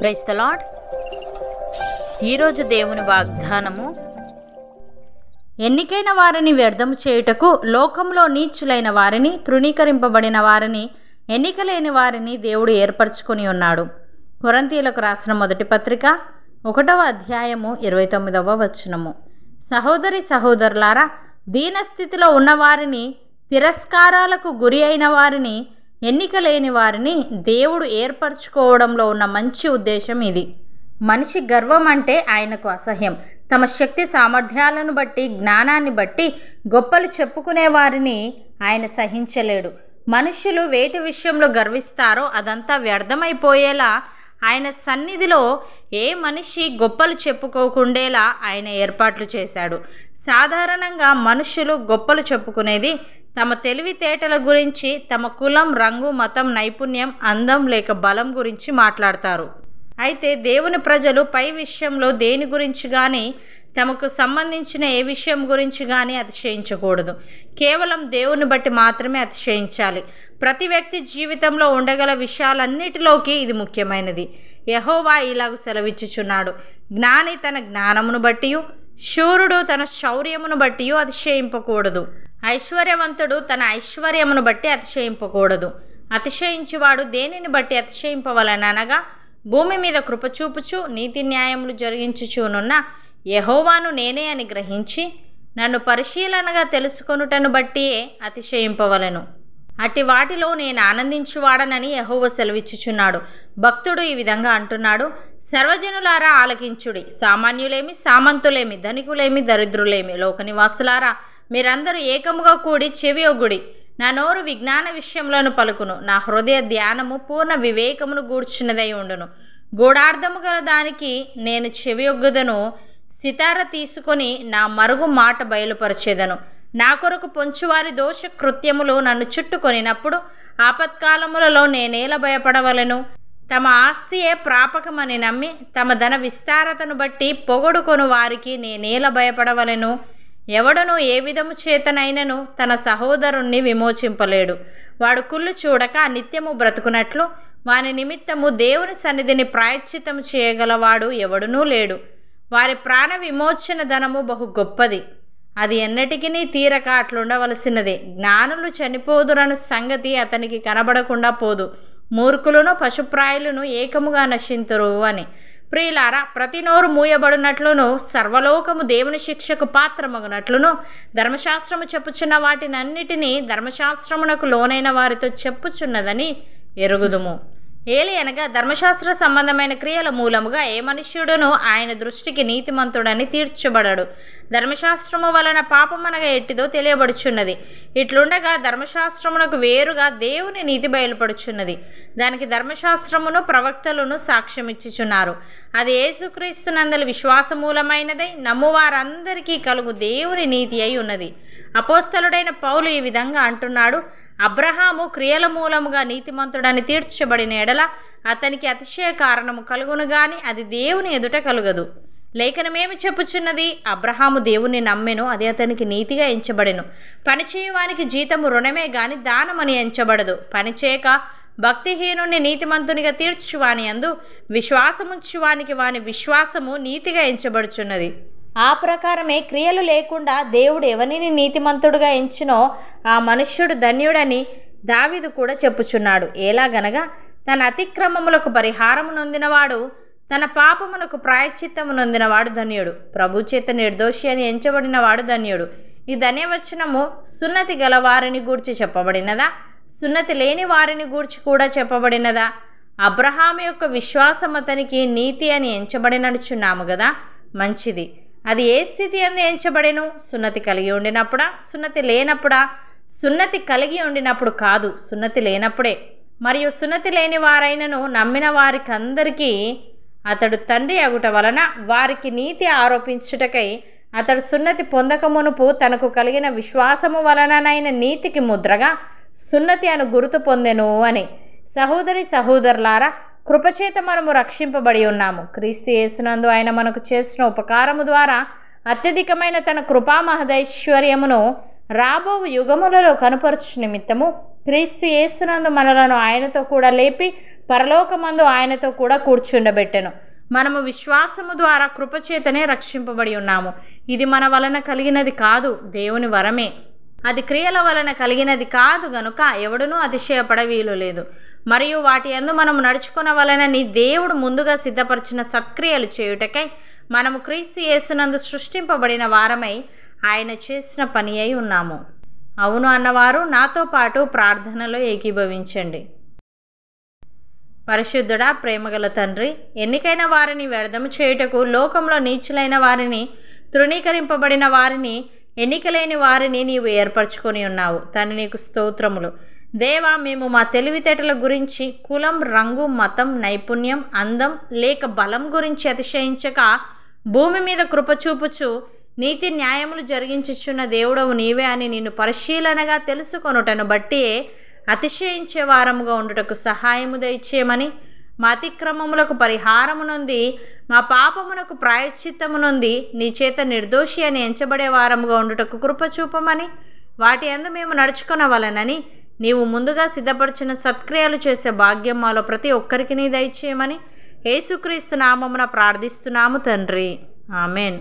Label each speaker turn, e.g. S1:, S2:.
S1: praise the Lord the ఈరోజు దేవుని వాగ్దానము ఎన్నికైన వారిని వ్యర్థము చేయుటకు లోకంలో నీచులైన వారిని తృణీకరింపబడిన వారిని ఎన్నిక లేని వారిని దేవుడు ఏర్పరచుకొని ఉన్నాడు కొరంతీలకు రాసిన మొదటి పత్రిక ఒకటవ అధ్యాయము ఇరవై తొమ్మిదవ వచనము సహోదరి సహోదరులారా దీనస్థితిలో ఉన్నవారిని తిరస్కారాలకు గురి అయిన వారిని ఎన్నిక లేని వారిని దేవుడు ఏర్పరచుకోవడంలో ఉన్న మంచి ఉద్దేశం ఇది మనిషి గర్వం అంటే ఆయనకు అసహ్యం తమ శక్తి సామర్థ్యాలను బట్టి జ్ఞానాన్ని బట్టి గొప్పలు చెప్పుకునే వారిని ఆయన సహించలేడు మనుషులు వేటి విషయంలో గర్విస్తారో అదంతా వ్యర్థమైపోయేలా ఆయన సన్నిధిలో ఏ మనిషి గొప్పలు చెప్పుకోకుండేలా ఆయన ఏర్పాట్లు చేశాడు సాధారణంగా మనుషులు గొప్పలు చెప్పుకునేది తమ తెలివితేటల గురించి తమ కులం రంగు మతం నైపుణ్యం అందం లేక బలం గురించి మాట్లాడతారు అయితే దేవుని ప్రజలు పై విషయంలో దేని గురించి కానీ తమకు సంబంధించిన ఏ విషయం గురించి కానీ అతిశయించకూడదు కేవలం దేవుని బట్టి మాత్రమే అతిశయించాలి ప్రతి వ్యక్తి జీవితంలో ఉండగల విషయాలన్నిటిలోకి ఇది ముఖ్యమైనది యహోవా ఇలాగ సెలవిచ్చుచున్నాడు జ్ఞాని తన జ్ఞానమును బట్టి శూరుడు తన శౌర్యమును బట్టి అతిశయింపకూడదు ఐశ్వర్యవంతుడు తన ఐశ్వర్యమును బట్టి అతిశయింపకూడదు అతిశయించివాడు దేనిని బట్టి అతిశయింపవలననగా భూమి మీద కృపచూపుచు నీతి న్యాయములు జరిగించుచూనున్న యహోవాను నేనే అని గ్రహించి నన్ను పరిశీలనగా తెలుసుకొనుటను బట్టి అతిశయింపవలను అట్టి వాటిలో నేను ఆనందించువాడనని యహోవ సెలవిచ్చుచున్నాడు భక్తుడు ఈ విధంగా అంటున్నాడు సర్వజనులారా ఆలకించుడి సామాన్యులేమి సామంతులేమి ధనికులేమి దరిద్రులేమి లోకనివాసులారా మీరందరూ ఏకముగా కూడి చెవియొగుడి నా నోరు విజ్ఞాన విషయంలోను పలుకును నా హృదయ ధ్యానము పూర్ణ వివేకమును గూడ్చినదై ఉండును గూఢార్థము గల దానికి నేను చెవియొగ్గుదను సితార తీసుకొని నా మరుగు మాట బయలుపరిచేదను నా కొరకు పొంచువారి దోష కృత్యములు నన్ను చుట్టుకొనినప్పుడు ఆపత్కాలములలో నేనేల భయపడవలను తమ ఆస్తియే ప్రాపకమని నమ్మి తమ ధన విస్తారతను బట్టి పొగడుకొను వారికి నేనేల భయపడవలను ఎవడను ఏ విధము చేతనైనను తన సహోదరుణ్ణి విమోచింపలేడు వాడు కుళ్ళు చూడక నిత్యము బ్రతుకునట్లు వాని నిమిత్తము దేవుని సన్నిధిని ప్రాయశ్చితం చేయగలవాడు ఎవడునూ లేడు వారి ప్రాణ విమోచన ధనము బహు గొప్పది అది ఎన్నటికీ తీరక అట్లుండవలసినదే జ్ఞానులు చనిపోదురన్న సంగతి అతనికి కనబడకుండా పోదు మూర్ఖులను పశుప్రాయులను ఏకముగా నశింతురు అని ప్రియులారా ప్రతి నోరు మూయబడినట్లును సర్వలోకము దేవుని శిక్షకు పాత్రమగునట్లును ధర్మశాస్త్రము చెప్పుచున్న వాటినన్నిటినీ ధర్మశాస్త్రమునకు లోనైన వారితో చెప్పుచున్నదని ఎరుగుదుము ఏలి అనగా ధర్మశాస్త్ర సంబంధమైన క్రియల మూలముగా ఏ మనుష్యుడును ఆయన దృష్టికి నీతిమంతుడని తీర్చబడడు ధర్మశాస్త్రము వలన పాపమనగా ఎట్టిదో తెలియబడుచున్నది ఇట్లుండగా ధర్మశాస్త్రమునకు వేరుగా దేవుని నీతి బయలుపడుచున్నది దానికి ధర్మశాస్త్రమును ప్రవక్తలను సాక్ష్యమిచ్చుచున్నారు అది విశ్వాస మూలమైనదై నమ్మువారందరికీ కలుగు దేవుని నీతి అయి ఉన్నది అపోస్తలుడైన పౌలు ఈ విధంగా అంటున్నాడు అబ్రహాము క్రియల మూలముగా నీతిమంతుడని తీర్చబడిన ఎడల అతనికి అతిశయ కారణము కలుగును గాని అది దేవుని ఎదుట కలుగదు లేఖనమేమి చెప్పుచున్నది అబ్రహాము దేవుని నమ్మెను అది అతనికి నీతిగా ఎంచబడెను పనిచేయవానికి జీతము రుణమే గాని దానమని ఎంచబడదు పనిచేయక భక్తిహీనుణ్ణి నీతిమంతునిగా తీర్చువాని అందు విశ్వాసముచ్చువానికి వాని విశ్వాసము నీతిగా ఎంచబడుచున్నది ఆ ప్రకారమే క్రియలు లేకుండా దేవుడు ఎవరిని నీతిమంతుడుగా ఎంచినో ఆ మనుష్యుడు ధన్యుడని దావిదు కూడా చెప్పుచున్నాడు ఎలాగనగా తన అతిక్రమములకు పరిహారము నొందినవాడు తన పాపమునకు ప్రాయశ్చిత్తము నొందినవాడు ధన్యుడు ప్రభు చేత నిర్దోషి అని ఎంచబడినవాడు ధన్యుడు ఈ ధన్యవచనము సున్నతి గల వారిని గూర్చి చెప్పబడినదా సున్నతి లేని వారిని గూర్చి కూడా చెప్పబడినదా అబ్రహాం యొక్క విశ్వాసం అతనికి నీతి అని ఎంచబడినడుచున్నాము కదా మంచిది అది ఏ స్థితి అందు ఎంచబడెను సున్నతి కలిగి ఉండినప్పుడా సున్నతి లేనప్పుడా సున్నతి కలిగి ఉండినప్పుడు కాదు సున్నతి లేనప్పుడే మరియు సున్నతి లేని వారైనను నమ్మిన వారికందరికీ అతడు తండ్రి అగుట వలన వారికి నీతి ఆరోపించుటకై అతడు సున్నతి పొందక మునుపు తనకు కలిగిన విశ్వాసము వలననైన నీతికి ముద్రగా సున్నతి అను గుర్తు పొందెను అని సహోదరి సహోదరులారా కృపచేత మనము రక్షింపబడి ఉన్నాము క్రీస్తు యేసునందు ఆయన మనకు చేసిన ఉపకారము ద్వారా అత్యధికమైన తన కృపా మహదైశ్వర్యమును రాబో యుగములలో కనపరచు నిమిత్తము క్రీస్తు యేసునందు మనలను ఆయనతో కూడా లేపి పరలోకమందు ఆయనతో కూడా కూర్చుండబెట్టెను మనము విశ్వాసము ద్వారా కృపచేతనే రక్షింపబడి ఉన్నాము ఇది మన వలన కలిగినది కాదు దేవుని వరమే అది క్రియల వలన కలిగినది కాదు గనుక ఎవడునూ అతిశయపడ వీలు లేదు మరియు వాటి అందు మనము నడుచుకున్న నీ దేవుడు ముందుగా సిద్ధపరిచిన సత్క్రియలు చేయుటకై మనము క్రీస్తు యేసునందు సృష్టింపబడిన వారమై ఆయన చేసిన పని అయి ఉన్నాము అవును అన్నవారు నాతో పాటు ప్రార్థనలో ఏకీభవించండి పరిశుద్ధుడా ప్రేమగల తండ్రి ఎన్నికైన వారిని వ్యర్థము చేయుటకు లోకంలో నీచులైన వారిని తృణీకరింపబడిన వారిని ఎన్నికలేని వారిని నీవు ఏర్పరచుకొని ఉన్నావు తను నీకు స్తోత్రములు దేవా మేము మా తెలివితేటల గురించి కులం రంగు మతం నైపుణ్యం అందం లేక బలం గురించి అతిశయించక భూమి మీద కృపచూపుచు నీతి న్యాయములు జరిగించుచున్న దేవుడవు నీవే అని నేను పరిశీలనగా తెలుసుకొనుటను బట్టి అతిశయించే వారముగా ఉండుటకు సహాయము దయచేయమని మా అతిక్రమములకు పరిహారమునుంది మా పాపమునకు ప్రాయశ్చిత్తమునుంది నీ చేత నిర్దోషి అని ఎంచబడే వారముగా ఉండుటకు కృపచూపమని వాటి అందు మేము నడుచుకునవలనని నీవు ముందుగా సిద్ధపరిచిన సత్క్రియలు చేసే భాగ్యం మాలో ప్రతి ఒక్కరికి నీ దయచేయమని యేసుక్రీస్తు నామమున ప్రార్థిస్తున్నాము తండ్రి ఆమెన్